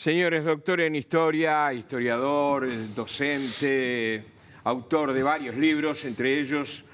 Señores, doctor en historia, historiador, docente, autor de varios libros, entre ellos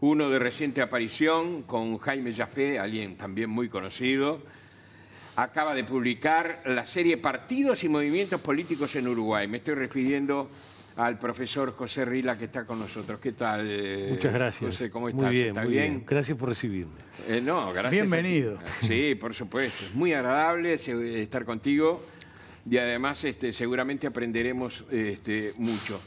uno de reciente aparición con Jaime Jafé, alguien también muy conocido. Acaba de publicar la serie Partidos y Movimientos Políticos en Uruguay. Me estoy refiriendo al profesor José Rila que está con nosotros. ¿Qué tal? Eh, Muchas gracias. José, ¿cómo estás? Muy bien, Gracias por recibirme. Eh, no, gracias. Bienvenido. Sí, por supuesto. Es muy agradable eh, estar contigo y además este, seguramente aprenderemos este, mucho.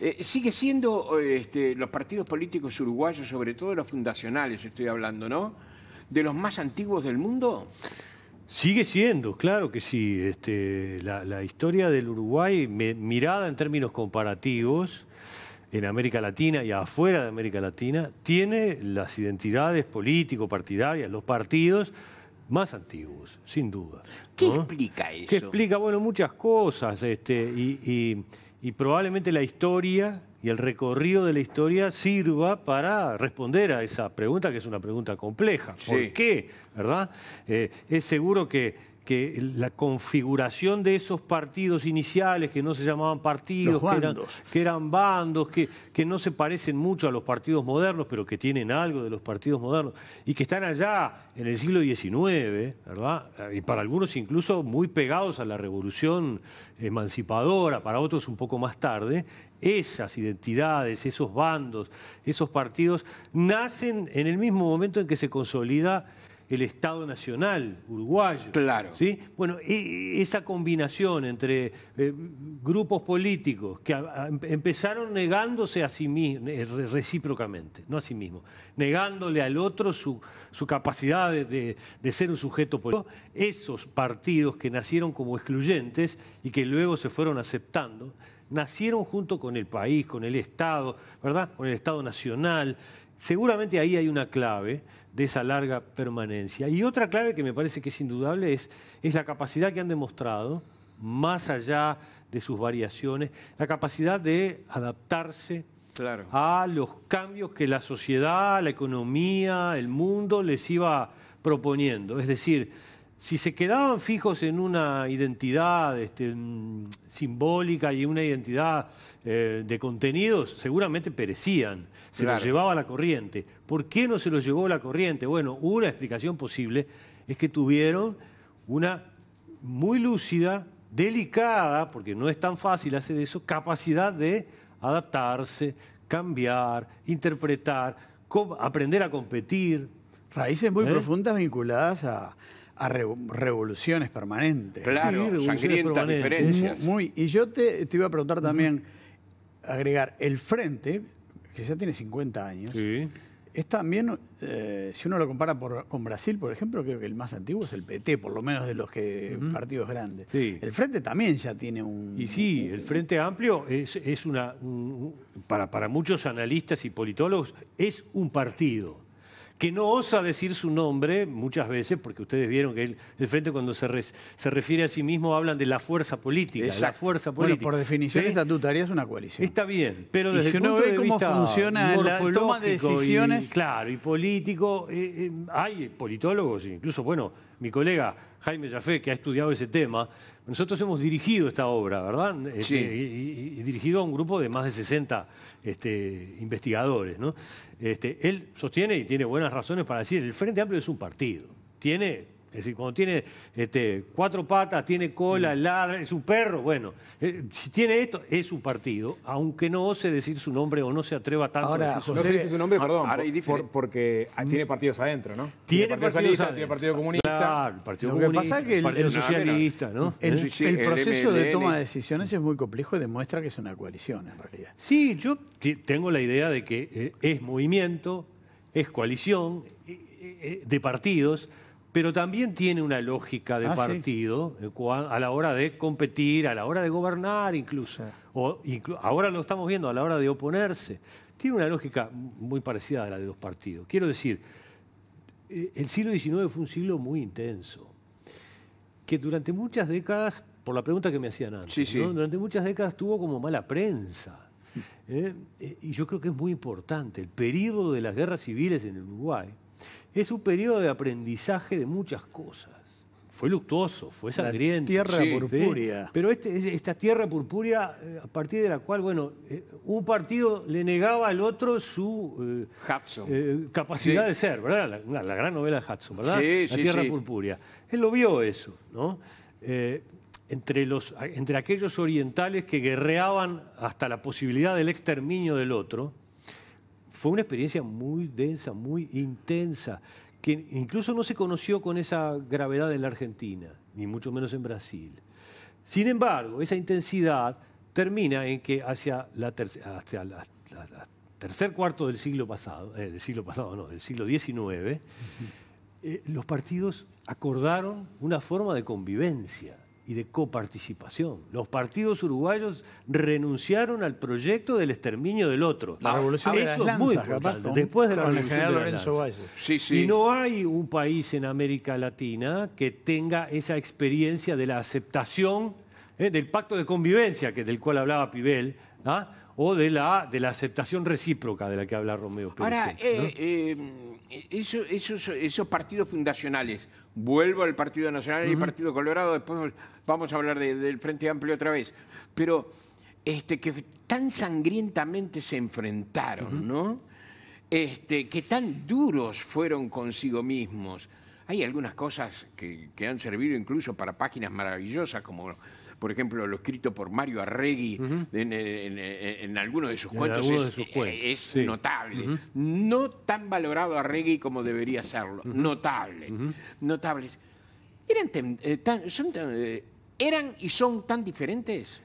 Eh, sigue siendo este, los partidos políticos uruguayos, sobre todo los fundacionales, estoy hablando, ¿no? De los más antiguos del mundo. Sigue siendo, claro que sí. Este, la, historia del Uruguay, mirada en términos comparativos, en América Latina y afuera de América Latina, tiene las identidades político-partidarias, los partidos, más antiguos, sin duda. ¿Qué explica eso? Que explica, bueno, muchas cosas, este, y, probablemente la historia y el recorrido de la historia sirva para responder a esa pregunta, que es una pregunta compleja. ¿Por qué? ¿Verdad? Eh, es seguro que que la configuración de esos partidos iniciales, que no se llamaban partidos, que eran, bandos, que, que, no se parecen mucho a los partidos modernos, pero que tienen algo de los partidos modernos, y que están allá en el siglo XIX, ¿verdad? Y para algunos incluso muy pegados a la revolución emancipadora, para otros un poco más tarde, esas identidades, esos bandos, esos partidos, nacen en el mismo momento en que se consolida el Estado Nacional uruguayo. Claro. ¿sí? Bueno, e, e, esa combinación entre eh, grupos políticos que empezaron negándose a sí mismos, eh, recíprocamente, no a sí mismos, negándole al otro su, su capacidad de, de, ser un sujeto político, esos partidos que nacieron como excluyentes y que luego se fueron aceptando, nacieron junto con el país, con el Estado, ¿verdad? Con el Estado Nacional. Seguramente ahí hay una clave de esa larga permanencia. Y otra clave que me parece que es indudable es, es la capacidad que han demostrado, más allá de sus variaciones, la capacidad de adaptarse a los cambios que la sociedad, la economía, el mundo les iba proponiendo. Es decir, si se quedaban fijos en una identidad este, simbólica y una identidad eh, de contenidos, seguramente perecían, se los llevaba la corriente. ¿Por qué no se los llevó la corriente? Bueno, una explicación posible es que tuvieron una muy lúcida, delicada, porque no es tan fácil hacer eso, capacidad de adaptarse, cambiar, interpretar, aprender a competir. Raíces muy ¿Eh? profundas vinculadas a, a revoluciones permanentes. Claro, sangrientas diferencias. Muy, y yo te, te, iba a preguntar también, agregar, el Frente, que ya tiene 50 años, es también, eh, si uno lo compara con Brasil, por ejemplo, creo que el más antiguo es el PT, por lo menos de los que, partidos grandes. El Frente también ya tiene un... Y sí, el Frente Amplio es, es una... para, para muchos analistas y politólogos es un partido que no osa decir su nombre muchas veces, porque ustedes vieron que él, el Frente cuando se, se refiere a sí mismo hablan de la fuerza política. La fuerza política. Bueno, por definición estatutaria es una coalición. Está bien, pero desde cómo funciona la toma de decisiones. claro, y político, eh, eh, hay politólogos, incluso, bueno, mi colega Jaime Jafé, que ha estudiado ese tema, nosotros hemos dirigido esta obra, ¿verdad? Eh, eh, y, dirigido a un grupo de más de 60 este, investigadores, ¿no? Este, él sostiene y tiene buenas razones para decir, el Frente Amplio es un partido, tiene es decir, cuando tiene este, cuatro patas, tiene cola, mm. ladra, es un perro, bueno, eh, si tiene esto, es su partido, aunque no ose decir su nombre o no se atreva tanto a su nombre. No se dice su nombre, perdón, porque ah, tiene partidos adentro, ¿no? Tiene, partidos socialista, tiene partido comunista. el partido comunista, el, partido socialista, ¿no? El, ¿Eh? proceso de toma de decisiones es muy complejo y demuestra que es una coalición, en realidad. Sí, yo tengo la idea de que eh, es movimiento, es coalición de partidos pero también tiene una lógica de ah, partido eh, a la hora de competir, a la hora de gobernar incluso. O ahora lo estamos viendo, a la hora de oponerse. Tiene una lógica muy parecida a la de los partidos. Quiero decir, eh, el siglo XIX fue un siglo muy intenso, que durante muchas décadas, por la pregunta que me hacían antes, durante muchas décadas tuvo como mala prensa. ¿eh? Y yo creo que es muy importante. El periodo de las guerras civiles en Uruguay, es un periodo de aprendizaje de muchas cosas. Fue luctuoso, fue sangriento. La tierra purpúrea. Pero este, esta tierra purpúrea, eh, a partir de la cual, bueno, eh, un partido le negaba al otro su eh, capacidad de ser, ¿verdad? La, gran novela de Hudson, ¿verdad? Sí, la tierra purpúrea. Él lo vio eso, ¿no? entre, los, entre aquellos orientales que guerreaban hasta la posibilidad del exterminio del otro, fue una experiencia muy densa, muy intensa, que incluso no se conoció con esa gravedad en la Argentina, ni mucho menos en Brasil. Sin embargo, esa intensidad termina en que hacia la, tercer cuarto del siglo pasado, eh, del siglo pasado, no, del siglo XIX, eh, los partidos acordaron una forma de convivencia y de coparticipación. Los partidos uruguayos renunciaron al proyecto del exterminio del otro. La revolución Eso de es muy después de la revolución de Lorenzo Valle. Y no hay un país en América Latina que tenga esa experiencia de la aceptación eh, del pacto de convivencia que, del cual hablaba Pibel, ¿ah? o de la, de la aceptación recíproca de la que habla Romeo Pérez. Ahora, eh, eh, esos, esos partidos fundacionales, vuelvo al Partido Nacional y Partido Colorado, después vamos a hablar del Frente Amplio otra vez, pero este, que tan sangrientamente se enfrentaron, ¿no? Este, que tan duros fueron consigo mismos. Hay algunas cosas que, que han servido incluso para páginas maravillosas como por ejemplo, lo escrito por Mario Arregui en, en, de sus cuentos es, notable. No tan valorado Arregui como debería serlo, notable. Notables. Eran, eh, eh, ¿Eran y son tan diferentes?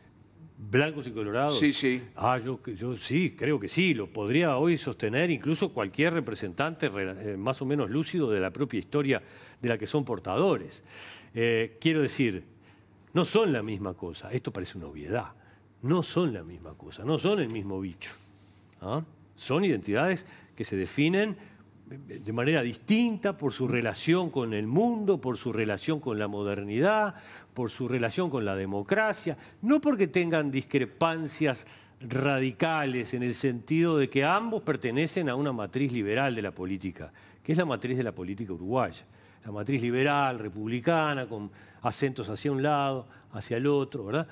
blancos y colorados. Sí, sí. Ah, yo, sí, creo que sí. Lo podría hoy sostener incluso cualquier representante eh, más o menos lúcido de la propia historia de la que son portadores. quiero decir, no son la misma cosa. Esto parece una obviedad. No son la misma cosa, no son el mismo bicho. ¿Ah? Son identidades que se definen eh, de manera distinta por su relación con el mundo, por su relación con la modernidad, por su relación con la democracia, no porque tengan discrepancias radicales en el sentido de que ambos pertenecen a una matriz liberal de la política, que es la matriz de la política uruguaya, la matriz liberal, republicana, con acentos hacia un lado, hacia el otro, ¿verdad?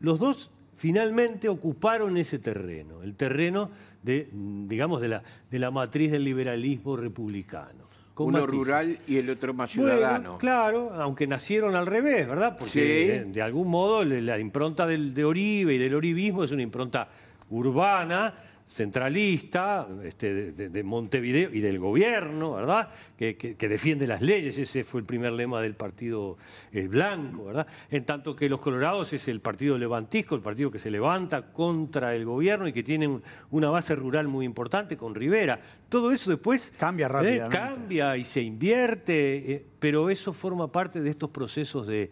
Los dos finalmente ocuparon ese terreno, el terreno de, digamos, de la, de la matriz del liberalismo republicano. Uno rural y el otro más ciudadano. claro, aunque nacieron al revés, ¿verdad? Porque eh, de, algún modo la impronta del, de Oribe y del oribismo es una impronta urbana, centralista este, de, Montevideo y del gobierno, ¿verdad? Que, defiende las leyes, ese fue el primer lema del partido eh, blanco, ¿verdad? En tanto que los colorados es el partido levantisco, el partido que se levanta contra el gobierno y que tiene una base rural muy importante con Rivera. Todo eso después... Cambia ¿eh? cambia y se invierte, eh, pero eso forma parte de estos procesos de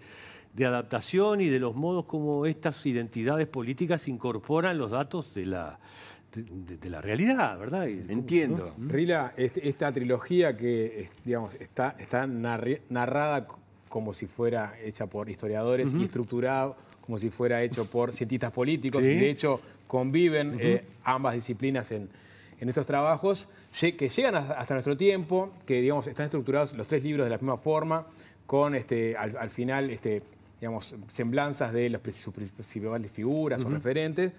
adaptación y de los modos como estas identidades políticas incorporan los datos de la, de, la realidad, ¿verdad? Entiendo. ¿Mm? Rila, este, esta trilogía que digamos, está, está narrada como si fuera hecha por historiadores y estructurada como si fuera hecho por cientistas políticos, y de hecho conviven eh, ambas disciplinas en, en estos trabajos que llegan hasta nuestro tiempo, que digamos están estructurados los tres libros de la misma forma, con este, al, final este, digamos, semblanzas de las, principales figuras o referentes.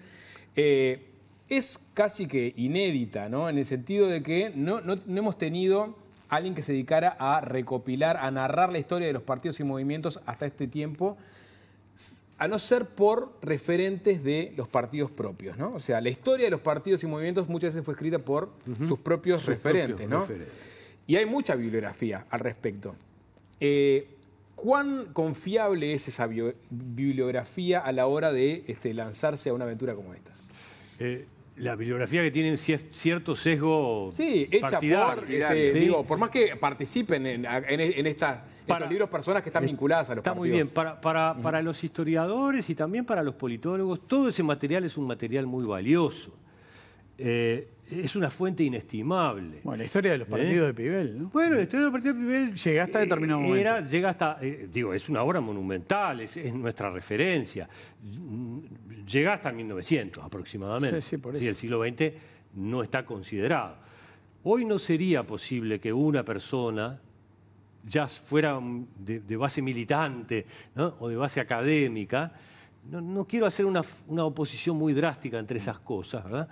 Eh, es casi que inédita, ¿no? En el sentido de que no, no, hemos tenido alguien que se dedicara a recopilar, a narrar la historia de los partidos y movimientos hasta este tiempo, a no ser por referentes de los partidos propios, ¿no? O sea, la historia de los partidos y movimientos muchas veces fue escrita por sus propios referentes, ¿no? Y hay mucha bibliografía al respecto. Eh, ¿Cuán confiable es esa bibliografía a la hora de este, lanzarse a una aventura como esta? Eh, la bibliografía que tiene cierto sesgo sí, hecha Por, este, digo, por más que participen en, para, estos libros personas que están vinculadas a los está Está muy bien. Para, para, para los historiadores y también para los politólogos, todo ese material es un material muy valioso. Eh, es una fuente inestimable. Bueno, la historia de los ¿Eh? partidos de Pibel, Bueno, la historia de los partidos de Pibel eh, llega hasta determinado momento. Era, llega hasta, digo, es una obra monumental, es, nuestra referencia. Llega hasta 1900 aproximadamente. Sí, sí, por eso. Sí, el siglo XX no está considerado. Hoy no sería posible que una persona ya fuera de, base militante o de base académica, no, quiero hacer una, una oposición muy drástica entre esas cosas, ¿verdad?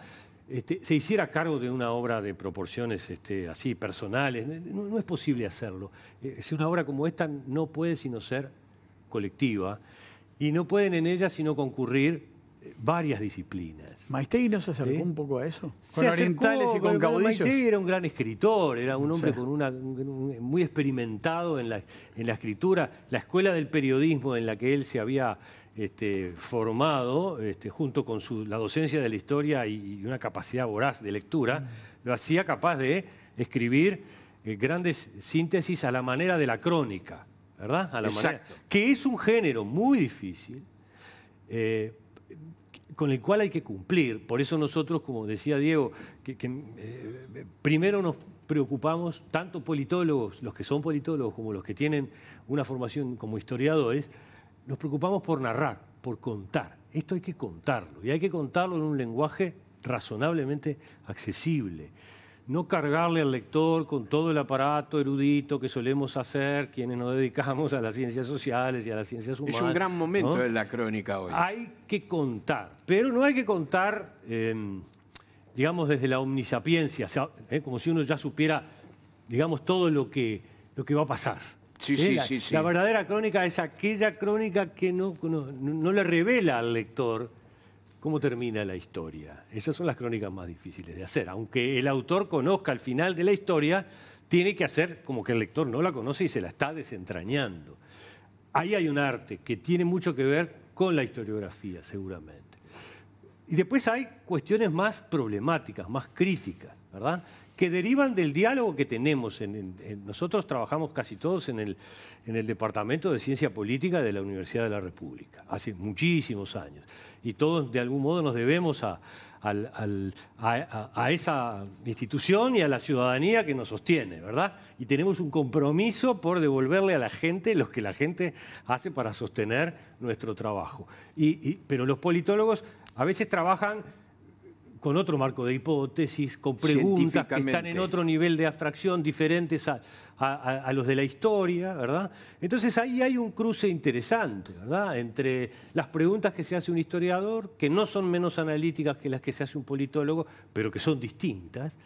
Este, se hiciera cargo de una obra de proporciones este, así, personales. No, es posible hacerlo. Eh, si una obra como esta no puede sino ser colectiva y no pueden en ella sino concurrir eh, varias disciplinas. ¿Maistegui no se acercó ¿Eh? un poco a eso? Con orientales y con caudillos. era un gran escritor, era un hombre con una, muy experimentado en la, en la escritura. La escuela del periodismo en la que él se había este, formado, este, junto con la docencia de la historia y, una capacidad voraz de lectura, lo hacía capaz de escribir eh, grandes síntesis a la manera de la crónica, ¿verdad? A que es un género muy difícil, eh, con el cual hay que cumplir. Por eso nosotros, como decía Diego, eh, primero nos preocupamos, tanto politólogos, los que son politólogos como los que tienen una formación como historiadores, nos preocupamos por narrar, por contar. Esto hay que contarlo y hay que contarlo en un lenguaje razonablemente accesible. No cargarle al lector con todo el aparato erudito que solemos hacer quienes nos dedicamos a las ciencias sociales y a las ciencias humanas. Es un gran momento en la crónica hoy. Hay que contar, pero no hay que contar, em, digamos, desde la omnisapiencia, eh, como si uno ya supiera, digamos, todo lo que, lo que va a pasar. Sí, la, verdadera crónica es aquella crónica que no, no, no, le revela al lector cómo termina la historia. Esas son las crónicas más difíciles de hacer. Aunque el autor conozca el final de la historia, tiene que hacer como que el lector no la conoce y se la está desentrañando. Ahí hay un arte que tiene mucho que ver con la historiografía, seguramente. Y después hay cuestiones más problemáticas, más críticas, ¿verdad? que derivan del diálogo que tenemos. En, nosotros trabajamos casi todos en el, Departamento de Ciencia Política de la Universidad de la República, hace muchísimos años. Y todos de algún modo nos debemos a, esa institución y a la ciudadanía que nos sostiene, ¿verdad? Y tenemos un compromiso por devolverle a la gente lo que la gente hace para sostener nuestro trabajo. pero los politólogos a veces trabajan con otro marco de hipótesis, con preguntas que están en otro nivel de abstracción diferentes a, los de la historia, ¿verdad? Entonces ahí hay un cruce interesante, Entre las preguntas que se hace un historiador, que no son menos analíticas que las que se hace un politólogo, pero que son distintas.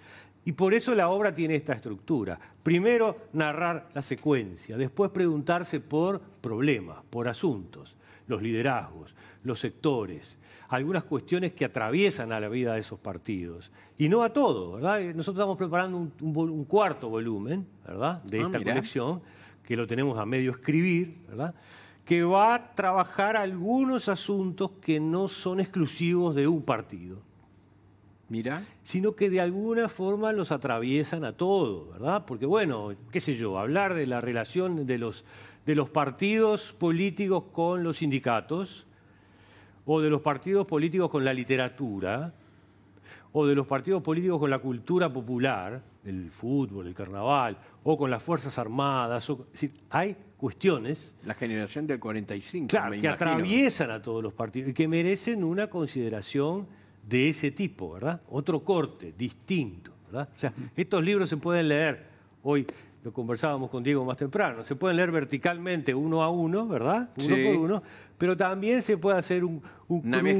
Y por eso la obra tiene esta estructura. Primero narrar la secuencia, después preguntarse por problemas, por asuntos los liderazgos, los sectores, algunas cuestiones que atraviesan a la vida de esos partidos. Y no a todo, ¿verdad? Eh, nosotros estamos preparando un, cuarto volumen, ¿verdad? De ah, esta colección, que lo tenemos a medio escribir, ¿verdad? que va a trabajar algunos asuntos que no son exclusivos de un partido. Sino que de alguna forma los atraviesan a todos, ¿verdad? Porque bueno, qué sé yo, hablar de la relación de los, de los partidos políticos con los sindicatos, o de los partidos políticos con la literatura, o de los partidos políticos con la cultura popular, el fútbol, el carnaval, o con las Fuerzas Armadas. hay cuestiones. La generación del 45. Claro, que atraviesan a todos los partidos y que merecen una consideración de ese tipo, ¿verdad? Otro corte, distinto, ¿verdad? O sea, estos libros se pueden leer, hoy lo conversábamos con Diego más temprano, se pueden leer verticalmente uno a uno, ¿verdad? Uno por uno, pero también se puede hacer un,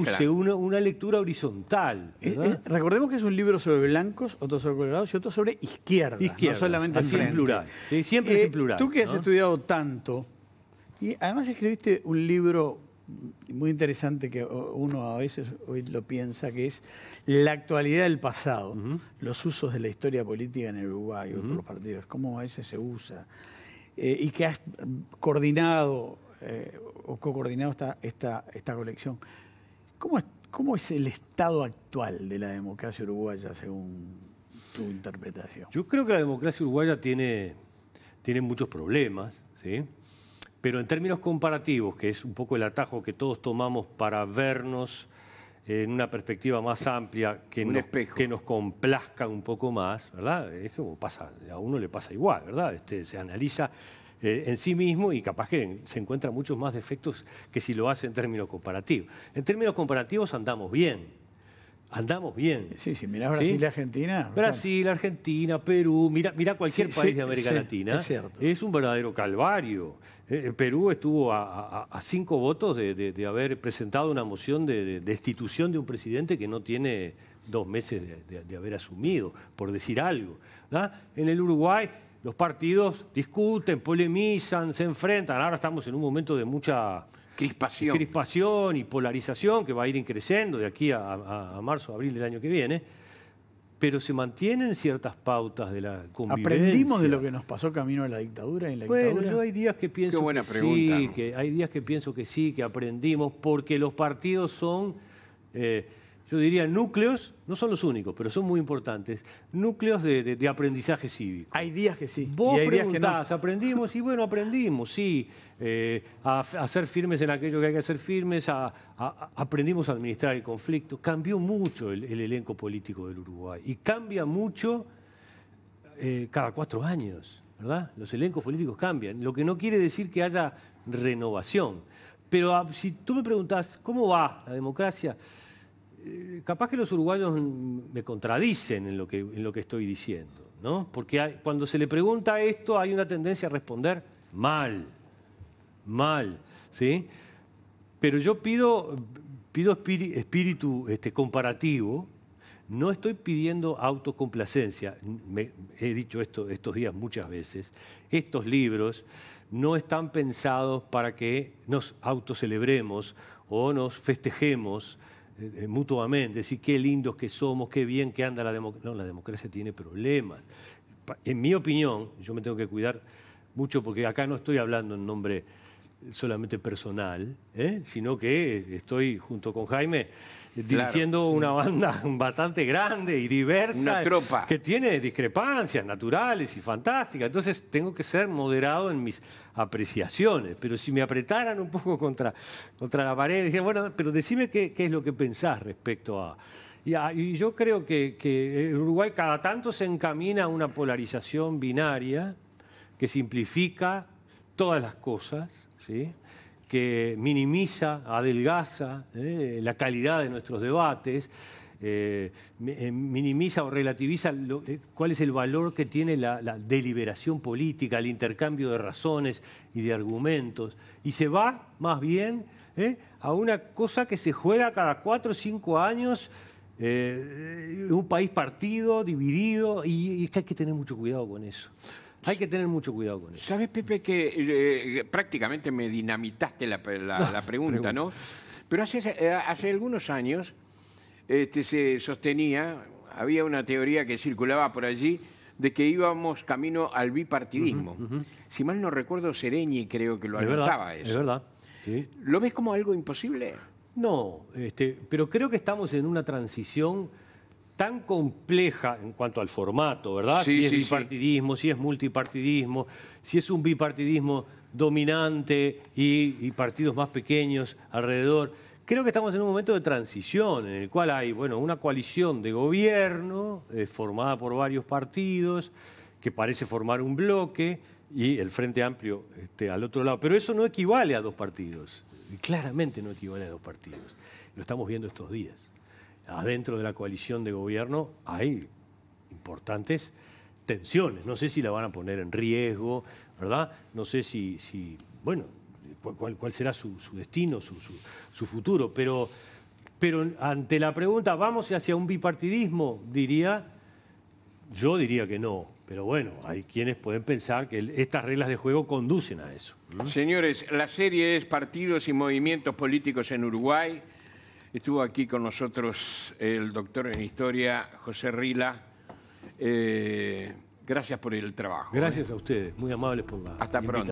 cruce, una, lectura horizontal. Eh, eh, recordemos que es un libro sobre blancos, otro sobre colorados y otro sobre izquierda. Izquierda, solamente en plural. siempre en eh, plural. Tú que has estudiado tanto, y además escribiste un libro muy interesante que uno a veces hoy lo piensa, que es la actualidad del pasado, los usos de la historia política en el Uruguay, los otros partidos, cómo a veces se usa, eh, y que has coordinado eh, o co-coordinado esta, esta, esta, colección. ¿Cómo es, el estado actual de la democracia uruguaya según tu interpretación? Yo creo que la democracia uruguaya tiene, tiene muchos problemas, ¿sí? Pero en términos comparativos, que es un poco el atajo que todos tomamos para vernos eh, en una perspectiva más amplia, que, nos, que nos complazca un poco más, ¿verdad? Eso pasa, a uno le pasa igual, ¿verdad? Este, se analiza eh, en sí mismo y capaz que se encuentra muchos más defectos que si lo hace en términos comparativos. En términos comparativos andamos bien, andamos bien. Sí, sí, mirá Brasil y Argentina. Brasil, Argentina, Perú, mirá, cualquier país de América Latina. Es, un verdadero calvario. Eh, eh, Perú estuvo a, cinco votos de, haber presentado una moción de, destitución de un presidente que no tiene dos meses de, haber asumido, por decir algo. En el Uruguay los partidos discuten, polemizan, se enfrentan. Ahora estamos en un momento de mucha crispación. crispación y polarización que va a ir creciendo de aquí a, marzo, abril del año que viene, pero se mantienen ciertas pautas de la convivencia. ¿Aprendimos de lo que nos pasó camino a la dictadura? En la bueno, yo hay días que pienso que sí, que hay días que pienso que sí, que aprendimos, porque los partidos son... Eh, yo diría núcleos, no son los únicos, pero son muy importantes, núcleos de, aprendizaje cívico. Hay días que sí. Vos preguntás, aprendimos, y bueno, aprendimos, sí, eh, a, ser firmes en aquello que hay que hacer firmes, aprendimos a administrar el conflicto. Cambió mucho el, elenco político del Uruguay y cambia mucho eh, cada cuatro años, ¿verdad? Los elencos políticos cambian, lo que no quiere decir que haya renovación. Pero ah, si tú me preguntas ¿cómo va la democracia? Eh, capaz que los uruguayos me contradicen en lo que, estoy diciendo, ¿no? Porque cuando se le pregunta esto hay una tendencia a responder mal, mal, ¿sí? Pero yo pido, pido espíritu este, comparativo, no estoy pidiendo autocomplacencia, he dicho esto estos días muchas veces, estos libros no están pensados para que nos autocelebremos o nos festejemos, eh, eh, mutuamente, decir qué lindos que somos, qué bien que anda la democracia. No, la democracia tiene problemas. En mi opinión, yo me tengo que cuidar mucho porque acá no estoy hablando en nombre solamente personal, ¿eh? sino que estoy junto con Jaime dirigiendo una banda bastante grande y diversa. tropa. Que tiene discrepancias naturales y fantásticas. Entonces tengo que ser moderado en mis apreciaciones. Pero si me apretaran un poco contra, contra la pared, dije bueno, pero decime qué, qué es lo que pensás respecto a... Y, y yo creo que, que Uruguay cada tanto se encamina a una polarización binaria que simplifica todas las cosas que minimiza, adelgaza ¿eh? la calidad de nuestros debates, eh, eh, minimiza o relativiza cuál es el valor que tiene la, deliberación política, el intercambio de razones y de argumentos, y se va más bien a una cosa que se juega cada cuatro o cinco años. un país partido, dividido, y, y es que hay que tener mucho cuidado con eso. Hay que tener mucho cuidado con eso. Sabes, Pepe, que eh, prácticamente me dinamitaste la, pregunta, ¿no? Pero eh, hace, algunos años este, se sostenía, había una teoría que circulaba por allí de que íbamos camino al bipartidismo. Si mal no recuerdo, Sereñi creo que lo anotaba eso. Es verdad. ¿Lo ves como algo imposible? No, este, pero creo que estamos en una transición tan compleja en cuanto al formato, ¿verdad? si es bipartidismo, si es multipartidismo, si es un bipartidismo dominante y, partidos más pequeños alrededor. Creo que estamos en un momento de transición en el cual hay, bueno, una coalición de gobierno eh, formada por varios partidos que parece formar un bloque y el Frente Amplio este, al otro lado. Pero eso no equivale a dos partidos. Claramente no equivale a dos partidos. Lo estamos viendo estos días adentro de la coalición de gobierno hay importantes tensiones. No sé si la van a poner en riesgo, ¿verdad? No sé si, bueno, cuál, será su, destino, su, futuro. Pero, pero ante la pregunta, ¿vamos hacia un bipartidismo? Diría, yo diría que no. Pero bueno, hay quienes pueden pensar que estas reglas de juego conducen a eso. Señores, la serie es Partidos y Movimientos Políticos en Uruguay. Estuvo aquí con nosotros el doctor en historia, José Rila. Eh, gracias por el trabajo. Gracias eh. a ustedes, muy amables por la. Hasta pronto.